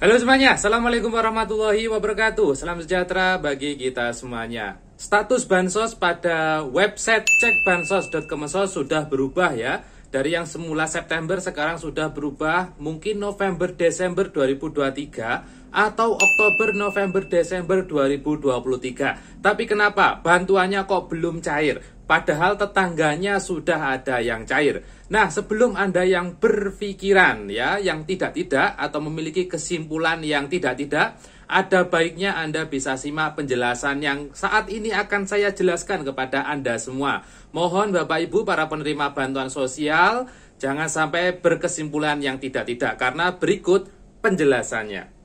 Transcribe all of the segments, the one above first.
Halo semuanya, Assalamualaikum warahmatullahi wabarakatuh Salam sejahtera bagi kita semuanya Status Bansos pada website cekbansos.kemesos sudah berubah ya Dari yang semula September sekarang sudah berubah Mungkin November Desember 2023 Atau Oktober November Desember 2023 Tapi kenapa bantuannya kok belum cair Padahal tetangganya sudah ada yang cair Nah, sebelum Anda yang berpikiran ya, yang tidak-tidak atau memiliki kesimpulan yang tidak-tidak, ada baiknya Anda bisa simak penjelasan yang saat ini akan saya jelaskan kepada Anda semua. Mohon Bapak Ibu para penerima bantuan sosial jangan sampai berkesimpulan yang tidak-tidak karena berikut penjelasannya.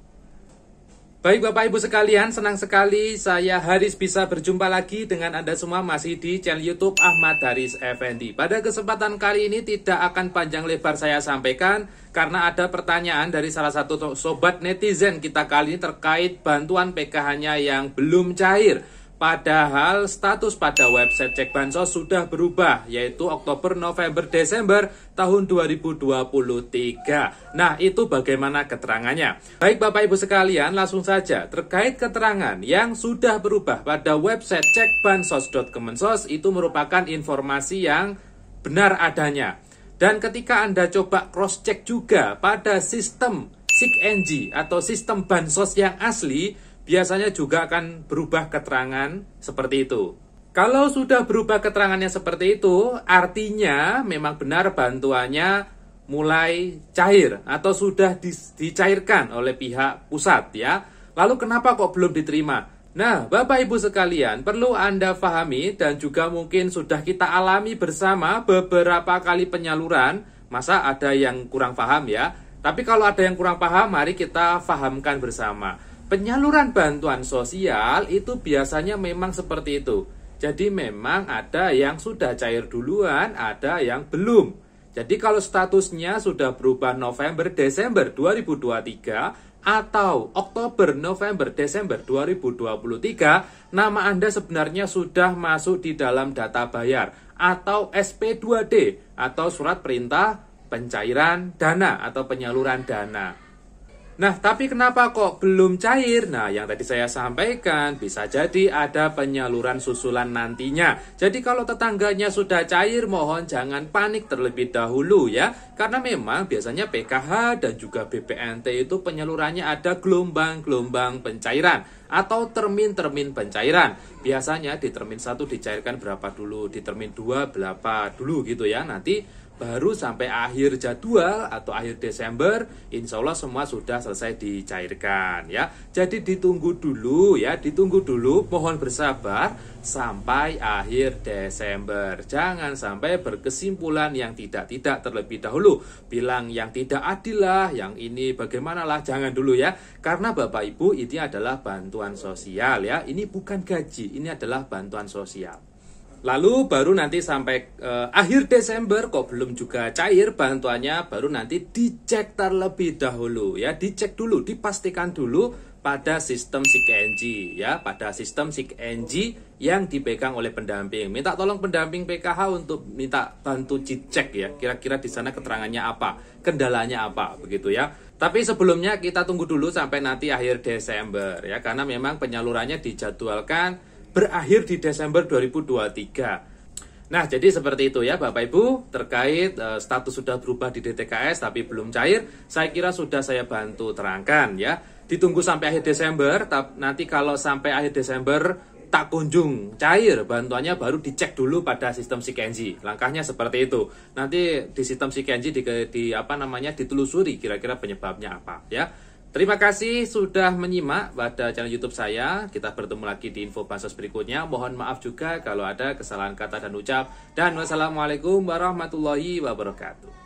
Baik Bapak Ibu sekalian, senang sekali saya Haris bisa berjumpa lagi dengan Anda semua masih di channel YouTube Ahmad Haris FND. Pada kesempatan kali ini tidak akan panjang lebar saya sampaikan karena ada pertanyaan dari salah satu sobat netizen kita kali ini terkait bantuan PKH-nya yang belum cair. Padahal status pada website cek bansos sudah berubah yaitu Oktober, November, Desember tahun 2023. Nah, itu bagaimana keterangannya? Baik Bapak Ibu sekalian, langsung saja terkait keterangan yang sudah berubah pada website cekbansos.kemensos itu merupakan informasi yang benar adanya. Dan ketika Anda coba cross check juga pada sistem SIKNG atau sistem bansos yang asli biasanya juga akan berubah keterangan seperti itu. Kalau sudah berubah keterangannya seperti itu, artinya memang benar bantuannya mulai cair atau sudah dicairkan oleh pihak pusat ya. Lalu kenapa kok belum diterima? Nah, Bapak Ibu sekalian, perlu Anda pahami dan juga mungkin sudah kita alami bersama beberapa kali penyaluran. Masa ada yang kurang paham ya? Tapi kalau ada yang kurang paham, mari kita fahamkan bersama. Penyaluran bantuan sosial itu biasanya memang seperti itu. Jadi memang ada yang sudah cair duluan, ada yang belum. Jadi kalau statusnya sudah berubah November Desember 2023 atau Oktober November Desember 2023, nama Anda sebenarnya sudah masuk di dalam data bayar atau SP2D atau surat perintah pencairan dana atau penyaluran dana. Nah, tapi kenapa kok belum cair? Nah, yang tadi saya sampaikan, bisa jadi ada penyaluran susulan nantinya. Jadi kalau tetangganya sudah cair, mohon jangan panik terlebih dahulu ya. Karena memang biasanya PKH dan juga BPNT itu penyalurannya ada gelombang-gelombang pencairan atau termin-termin pencairan. Biasanya di termin 1 dicairkan berapa dulu, di termin 2 berapa dulu gitu ya. Nanti baru sampai akhir jadwal atau akhir Desember insya Allah semua sudah selesai dicairkan ya jadi ditunggu dulu ya ditunggu dulu mohon bersabar sampai akhir Desember jangan sampai berkesimpulan yang tidak-tidak terlebih dahulu bilang yang tidak adil lah yang ini bagaimanalah jangan dulu ya karena Bapak Ibu ini adalah bantuan sosial ya ini bukan gaji ini adalah bantuan sosial Lalu baru nanti sampai uh, akhir Desember kok belum juga cair bantuannya baru nanti dicek terlebih dahulu ya dicek dulu dipastikan dulu pada sistem SIKNG ya pada sistem SIKNG yang dipegang oleh pendamping minta tolong pendamping PKH untuk minta bantu dicek ya kira-kira di sana keterangannya apa kendalanya apa begitu ya tapi sebelumnya kita tunggu dulu sampai nanti akhir Desember ya karena memang penyalurannya dijadwalkan berakhir di Desember 2023. Nah, jadi seperti itu ya Bapak Ibu terkait uh, status sudah berubah di DTKS tapi belum cair, saya kira sudah saya bantu terangkan ya. Ditunggu sampai akhir Desember, nanti kalau sampai akhir Desember tak kunjung cair bantuannya baru dicek dulu pada sistem Sikenji langkahnya seperti itu nanti di sistem Sikenji di, di apa namanya ditelusuri kira-kira penyebabnya apa ya Terima kasih sudah menyimak pada channel YouTube saya. Kita bertemu lagi di info bansos berikutnya. Mohon maaf juga kalau ada kesalahan kata dan ucap. Dan wassalamualaikum warahmatullahi wabarakatuh.